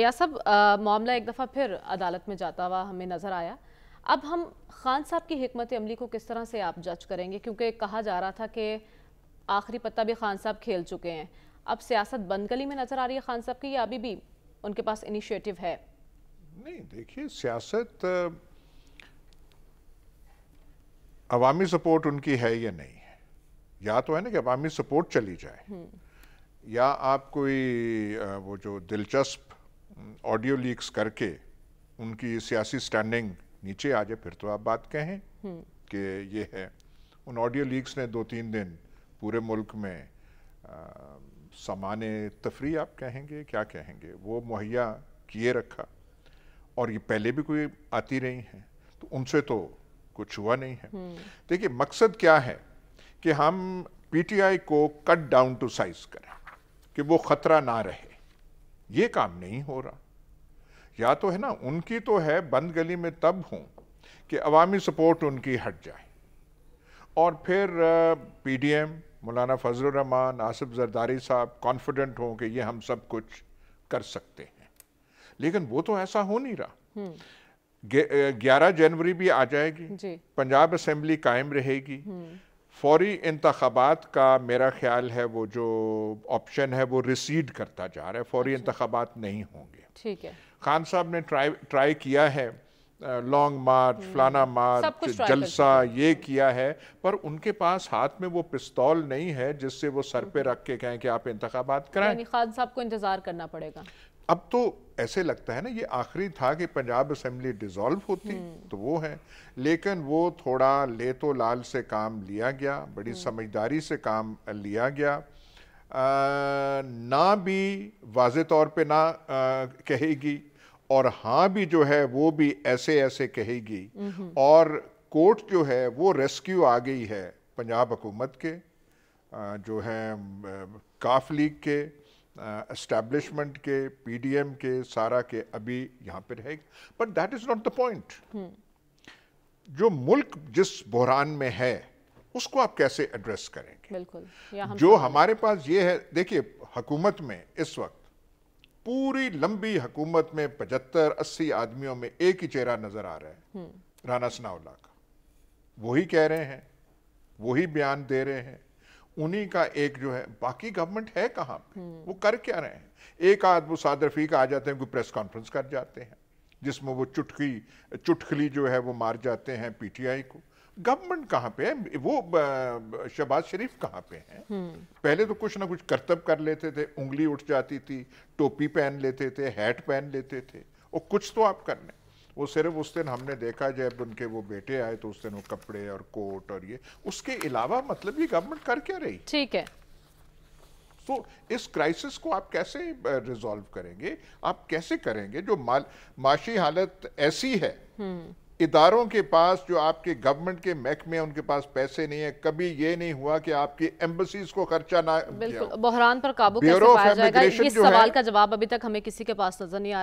या सब मामला एक दफ़ा फिर अदालत में जाता हुआ हमें नज़र आया अब हम खान साहब की हमत अमली को किस तरह से आप जज करेंगे क्योंकि कहा जा रहा था कि आखिरी पत्ता भी खान साहब खेल चुके हैं अब सियासत बंद गली में नज़र आ रही है खान साहब की या अभी भी उनके पास इनिशिएटिव है नहीं देखिए सियासत अवामी सपोर्ट उनकी है या नहीं है या तो है ना कि अवामी सपोर्ट चली जाए हम्म। या आप कोई वो जो दिलचस्प ऑडियो लीक्स करके उनकी सियासी स्टैंडिंग नीचे आ जाए फिर तो आप बात कहें हम्म। कि ये है उन ऑडियो लीक्स ने दो तीन दिन पूरे मुल्क में सामान्य तफरी आप कहेंगे क्या कहेंगे वो मुहैया किए रखा और ये पहले भी कोई आती रही हैं तो उनसे तो कुछ हुआ नहीं है हम्म। देखिए मकसद क्या है कि हम पीटीआई को कट डाउन टू साइज करें कि वो ख़तरा ना रहे ये काम नहीं हो रहा या तो है ना उनकी तो है बंद गली में तब हों कि अवामी सपोर्ट उनकी हट जाए और फिर पीडीएम मौलाना रहमान आसिफ जरदारी साहब कॉन्फिडेंट हों कि ये हम सब कुछ कर सकते हैं लेकिन वो तो ऐसा हो नहीं रहा हम्म। ग्यारह जनवरी भी आ जाएगी पंजाब असम्बली कायम रहेगी हम्म। फौरी इंतबात का मेरा ख्याल है वो जो ऑप्शन है वो रिसीड करता जा रहा है फौरी अच्छा। इंतबात नहीं होंगे ठीक है खान साहब ने ट्राई ट्राई किया है लॉन्ग हम्म। मार्च फलाना मार्च जलसा ये किया है पर उनके पास हाथ में वो पिस्तौल नहीं है जिससे वो सर पे हम्म। रख के कहें कि आप इंतबात कराएं खान साहब को इंतजार करना पड़ेगा अब तो ऐसे लगता है ना ये आखिरी था कि पंजाब असेंबली डिसॉल्व होती हम्म। तो वो है लेकिन वो थोड़ा ले तो लाल से काम लिया गया बड़ी हम्म। समझदारी से काम लिया गया आ, ना भी वाज तौर पे ना आ, कहेगी और हाँ भी जो है वो भी ऐसे ऐसे कहेगी हम्म। और कोर्ट जो है वो रेस्क्यू आ गई है पंजाब हुकूमत के आ, जो है काफ लीग के एस्टेब्लिशमेंट के पीडीएम के सारा के अभी यहाँ पर रहेगा but that is not the point जो मुल्क जिस बहरान में है उसको आप कैसे एड्रेस करेंगे बिल्कुल जो हमारे पास ये है देखिए हकूमत में इस वक्त पूरी लंबी हकूमत में पचहत्तर अस्सी आदमियों में एक ही चेहरा नजर आ रहा है हम्म। राना सनाउल्ला का वही कह रहे हैं वही बयान दे रहे हैं उन्हीं का एक जो है बाकी गवर्नमेंट है कहाँ पे हम्म। वो कर क्या रहे हैं एक आध वो साद रफीक आ जाते हैं कोई प्रेस कॉन्फ्रेंस कर जाते हैं जिसमें वो चुटकी चुटकली जो है वो मार जाते हैं पीटीआई को गवर्नमेंट कहाँ पे है वो शहबाज शरीफ कहाँ पे हैं हम्म। पहले तो कुछ ना कुछ करतब कर लेते थे उंगली उठ जाती थी टोपी पहन लेते थे हैट पहन लेते थे और कुछ तो आप कर लें वो सिर्फ उस दिन हमने देखा जब उनके वो बेटे आए तो उस दिन वो कपड़े और कोट और ये उसके अलावा मतलब ये गवर्नमेंट कर क्या रही ठीक है तो इस क्राइसिस को आप कैसे रिजॉल्व करेंगे आप कैसे करेंगे जो माशी हालत ऐसी है हम्म। इदारों के पास जो आपके गवर्नमेंट के महकमे उनके पास पैसे नहीं है कभी ये नहीं हुआ कि आपकी एम्बसीज को खर्चा ना बिल्कुल बहरान पर काबू कैसे पाया जाएगा इस सवाल का जवाब अभी तक हमें किसी के पास नजर नहीं आ